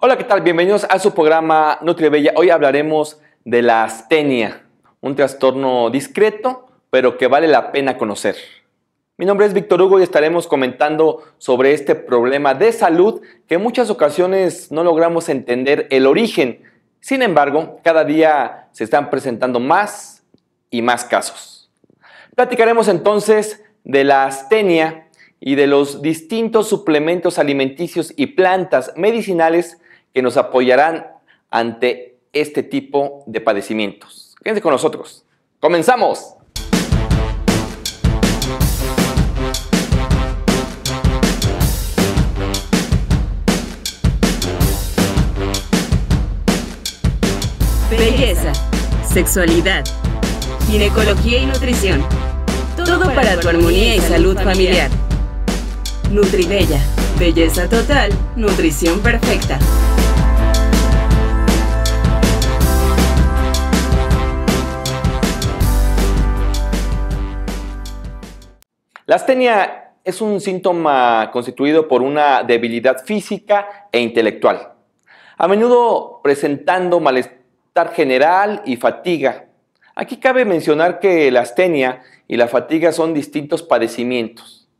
Hola, ¿qué tal? Bienvenidos a su programa NutriBella. Hoy hablaremos de la astenia, un trastorno discreto, pero que vale la pena conocer. Mi nombre es Víctor Hugo y estaremos comentando sobre este problema de salud que en muchas ocasiones no logramos entender el origen. Sin embargo, cada día se están presentando más y más casos. Platicaremos entonces de la astenia y de los distintos suplementos alimenticios y plantas medicinales que nos apoyarán ante este tipo de padecimientos. Quédense con nosotros. ¡Comenzamos! Belleza, sexualidad, ginecología y nutrición. Todo para tu armonía y salud familiar. Nutribella, belleza total, nutrición perfecta. La astenia es un síntoma constituido por una debilidad física e intelectual, a menudo presentando malestar general y fatiga. Aquí cabe mencionar que la astenia y la fatiga son distintos padecimientos.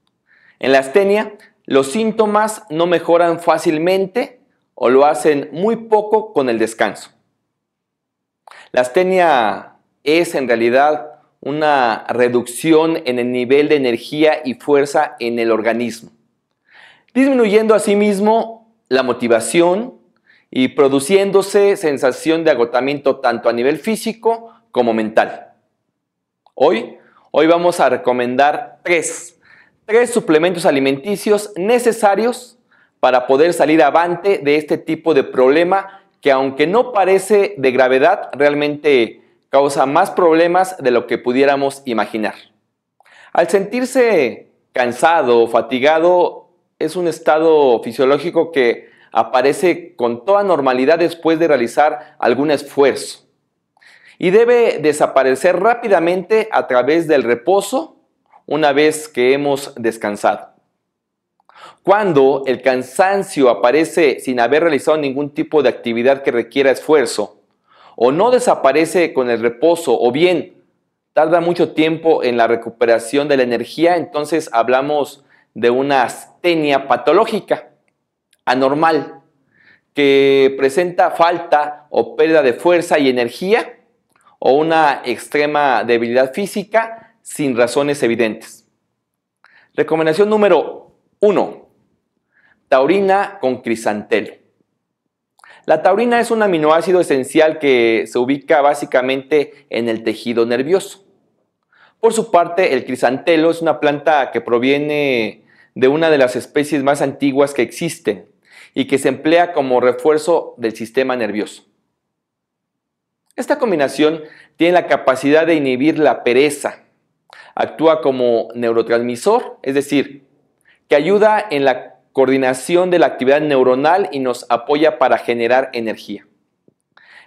En la astenia, los síntomas no mejoran fácilmente o lo hacen muy poco con el descanso. La astenia es en realidad una reducción en el nivel de energía y fuerza en el organismo, disminuyendo asimismo la motivación y produciéndose sensación de agotamiento tanto a nivel físico como mental. Hoy, hoy vamos a recomendar tres, tres suplementos alimenticios necesarios para poder salir avante de este tipo de problema que aunque no parece de gravedad, realmente causa más problemas de lo que pudiéramos imaginar. Al sentirse cansado o fatigado, es un estado fisiológico que aparece con toda normalidad después de realizar algún esfuerzo y debe desaparecer rápidamente a través del reposo una vez que hemos descansado. Cuando el cansancio aparece sin haber realizado ningún tipo de actividad que requiera esfuerzo, o no desaparece con el reposo, o bien tarda mucho tiempo en la recuperación de la energía, entonces hablamos de una astenia patológica, anormal, que presenta falta o pérdida de fuerza y energía, o una extrema debilidad física sin razones evidentes. Recomendación número 1. Taurina con crisantelo. La taurina es un aminoácido esencial que se ubica básicamente en el tejido nervioso. Por su parte, el crisantelo es una planta que proviene de una de las especies más antiguas que existen y que se emplea como refuerzo del sistema nervioso. Esta combinación tiene la capacidad de inhibir la pereza, actúa como neurotransmisor, es decir, que ayuda en la coordinación de la actividad neuronal y nos apoya para generar energía.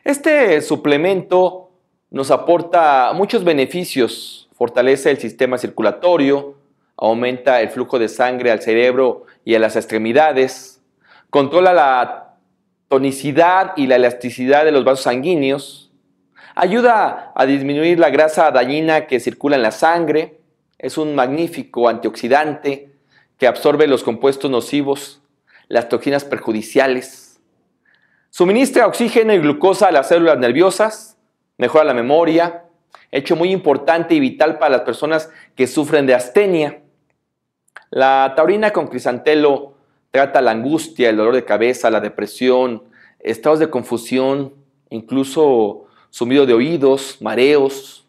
Este suplemento nos aporta muchos beneficios, fortalece el sistema circulatorio, aumenta el flujo de sangre al cerebro y a las extremidades, controla la tonicidad y la elasticidad de los vasos sanguíneos, ayuda a disminuir la grasa dañina que circula en la sangre, es un magnífico antioxidante, que absorbe los compuestos nocivos, las toxinas perjudiciales. Suministra oxígeno y glucosa a las células nerviosas, mejora la memoria, hecho muy importante y vital para las personas que sufren de astenia. La taurina con crisantelo trata la angustia, el dolor de cabeza, la depresión, estados de confusión, incluso sumido de oídos, mareos.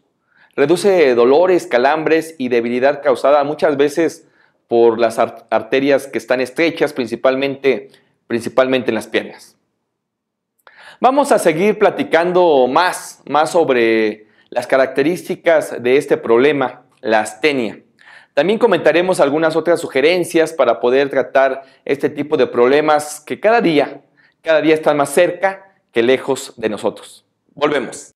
Reduce dolores, calambres y debilidad causada muchas veces por las arterias que están estrechas, principalmente, principalmente en las piernas. Vamos a seguir platicando más, más sobre las características de este problema, la astenia. También comentaremos algunas otras sugerencias para poder tratar este tipo de problemas que cada día, cada día están más cerca que lejos de nosotros. Volvemos.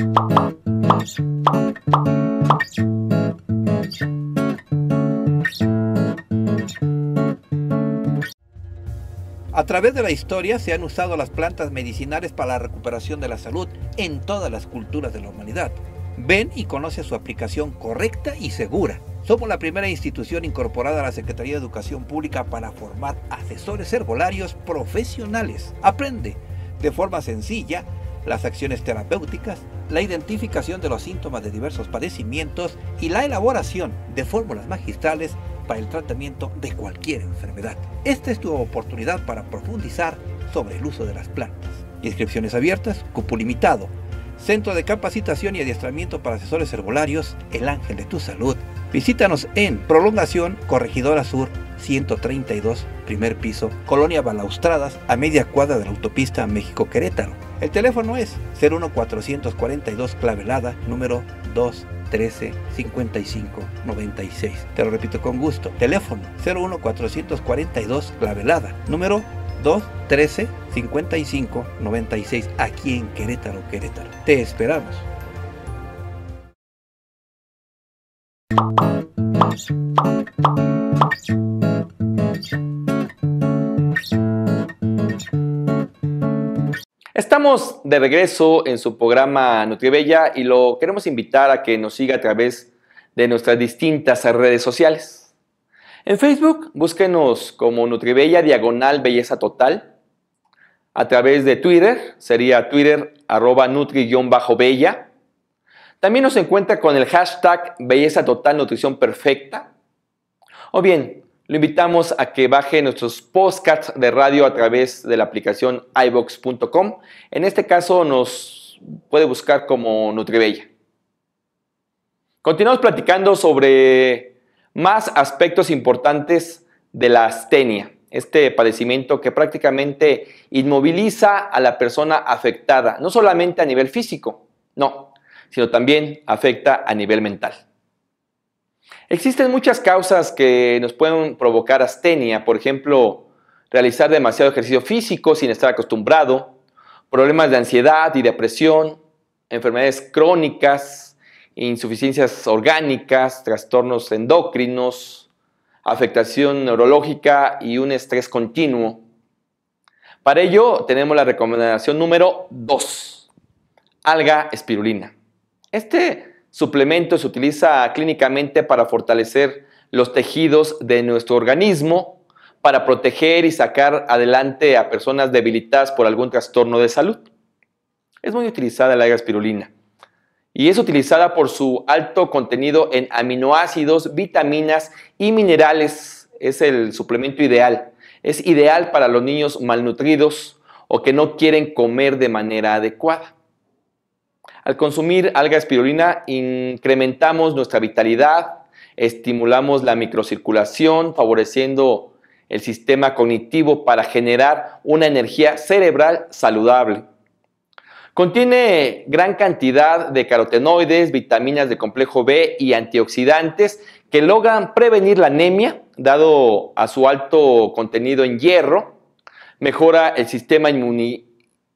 A través de la historia se han usado las plantas medicinales para la recuperación de la salud en todas las culturas de la humanidad. Ven y conoce su aplicación correcta y segura. Somos la primera institución incorporada a la Secretaría de Educación Pública para formar asesores herbolarios profesionales. Aprende de forma sencilla las acciones terapéuticas, la identificación de los síntomas de diversos padecimientos y la elaboración de fórmulas magistrales para el tratamiento de cualquier enfermedad. Esta es tu oportunidad para profundizar sobre el uso de las plantas. Inscripciones abiertas, cupo limitado. Centro de Capacitación y Adiestramiento para Asesores Herbolarios, El Ángel de tu Salud. Visítanos en Prolongación Corregidora Sur 132, primer piso, Colonia Balaustradas, a media cuadra de la autopista México-Querétaro. El teléfono es 01442 Clavelada, número 2. 13 55 96. Te lo repito con gusto. Teléfono 01 442 Velada, Número 2 13 55 96 aquí en Querétaro, Querétaro. Te esperamos. Estamos de regreso en su programa NutriBella y lo queremos invitar a que nos siga a través de nuestras distintas redes sociales. En Facebook, búsquenos como NutriBella Diagonal Belleza Total. A través de Twitter, sería Twitter arroba nutri-bella. También nos encuentra con el hashtag Belleza Total Nutrición Perfecta. O bien, lo invitamos a que baje nuestros podcasts de radio a través de la aplicación iVox.com. En este caso nos puede buscar como Nutribella. Continuamos platicando sobre más aspectos importantes de la astenia, este padecimiento que prácticamente inmoviliza a la persona afectada, no solamente a nivel físico, no, sino también afecta a nivel mental. Existen muchas causas que nos pueden provocar astenia, por ejemplo, realizar demasiado ejercicio físico sin estar acostumbrado, problemas de ansiedad y depresión, enfermedades crónicas, insuficiencias orgánicas, trastornos endocrinos, afectación neurológica y un estrés continuo. Para ello tenemos la recomendación número 2, alga espirulina. Este suplemento se utiliza clínicamente para fortalecer los tejidos de nuestro organismo, para proteger y sacar adelante a personas debilitadas por algún trastorno de salud. Es muy utilizada la espirulina y es utilizada por su alto contenido en aminoácidos, vitaminas y minerales. Es el suplemento ideal. Es ideal para los niños malnutridos o que no quieren comer de manera adecuada. Al consumir alga espirulina incrementamos nuestra vitalidad, estimulamos la microcirculación, favoreciendo el sistema cognitivo para generar una energía cerebral saludable. Contiene gran cantidad de carotenoides, vitaminas de complejo B y antioxidantes que logran prevenir la anemia, dado a su alto contenido en hierro, mejora el sistema inmunitario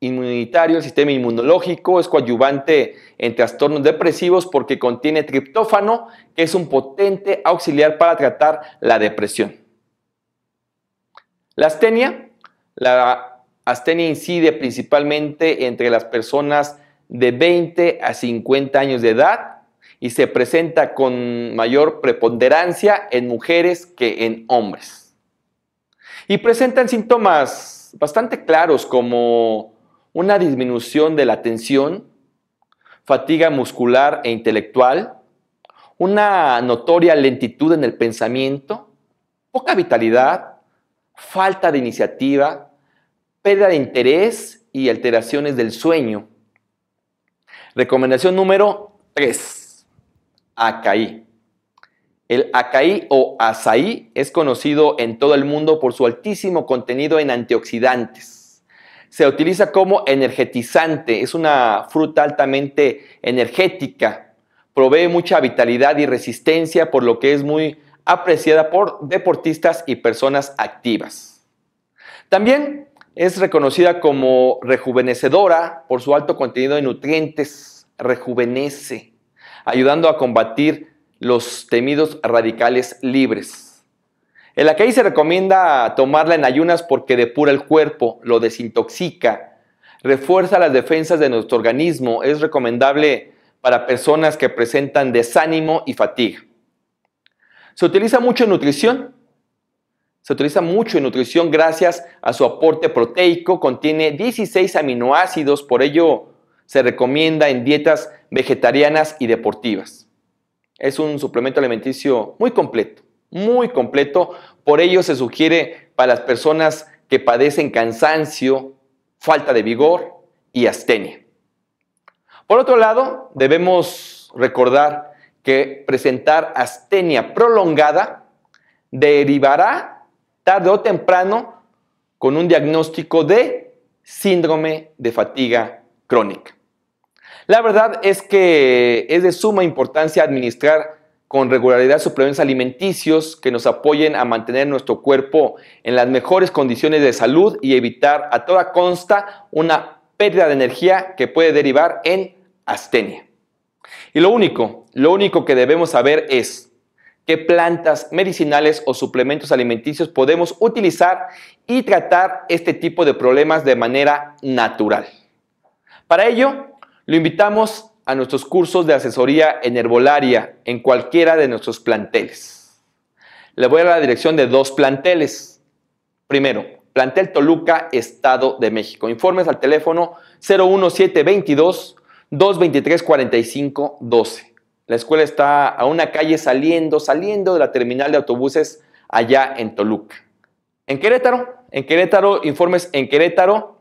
inmunitario, el sistema inmunológico, es coadyuvante en trastornos depresivos porque contiene triptófano, que es un potente auxiliar para tratar la depresión. La astenia, la astenia incide principalmente entre las personas de 20 a 50 años de edad y se presenta con mayor preponderancia en mujeres que en hombres. Y presentan síntomas bastante claros como una disminución de la tensión, fatiga muscular e intelectual, una notoria lentitud en el pensamiento, poca vitalidad, falta de iniciativa, pérdida de interés y alteraciones del sueño. Recomendación número 3. Acaí. El acaí o azaí es conocido en todo el mundo por su altísimo contenido en antioxidantes se utiliza como energetizante, es una fruta altamente energética, provee mucha vitalidad y resistencia, por lo que es muy apreciada por deportistas y personas activas. También es reconocida como rejuvenecedora por su alto contenido de nutrientes, rejuvenece, ayudando a combatir los temidos radicales libres. El AKI se recomienda tomarla en ayunas porque depura el cuerpo, lo desintoxica, refuerza las defensas de nuestro organismo, es recomendable para personas que presentan desánimo y fatiga. Se utiliza mucho en nutrición, se utiliza mucho en nutrición gracias a su aporte proteico, contiene 16 aminoácidos, por ello se recomienda en dietas vegetarianas y deportivas. Es un suplemento alimenticio muy completo muy completo. Por ello se sugiere para las personas que padecen cansancio, falta de vigor y astenia. Por otro lado, debemos recordar que presentar astenia prolongada derivará tarde o temprano con un diagnóstico de síndrome de fatiga crónica. La verdad es que es de suma importancia administrar con regularidad suplementos alimenticios que nos apoyen a mantener nuestro cuerpo en las mejores condiciones de salud y evitar a toda consta una pérdida de energía que puede derivar en astenia. Y lo único, lo único que debemos saber es qué plantas medicinales o suplementos alimenticios podemos utilizar y tratar este tipo de problemas de manera natural. Para ello, lo invitamos a nuestros cursos de asesoría en herbolaria en cualquiera de nuestros planteles. Le voy a la dirección de dos planteles. Primero, plantel Toluca, Estado de México. Informes al teléfono 01722 223 45 12. La escuela está a una calle saliendo, saliendo de la terminal de autobuses allá en Toluca. En Querétaro, en Querétaro, informes en Querétaro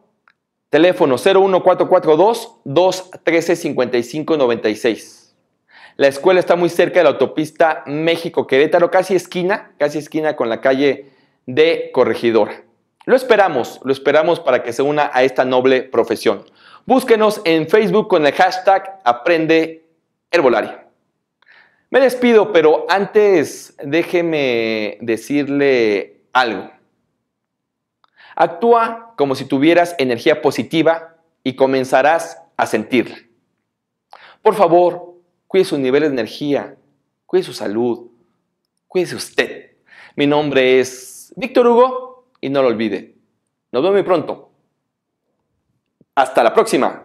Teléfono 01442-213-5596. La escuela está muy cerca de la autopista México-Querétaro, casi esquina, casi esquina con la calle de Corregidora. Lo esperamos, lo esperamos para que se una a esta noble profesión. Búsquenos en Facebook con el hashtag Aprende Herbolario. Me despido, pero antes déjeme decirle algo. Actúa como si tuvieras energía positiva y comenzarás a sentirla. Por favor, cuide su nivel de energía, cuide su salud, cuídese usted. Mi nombre es Víctor Hugo y no lo olvide. Nos vemos muy pronto. Hasta la próxima.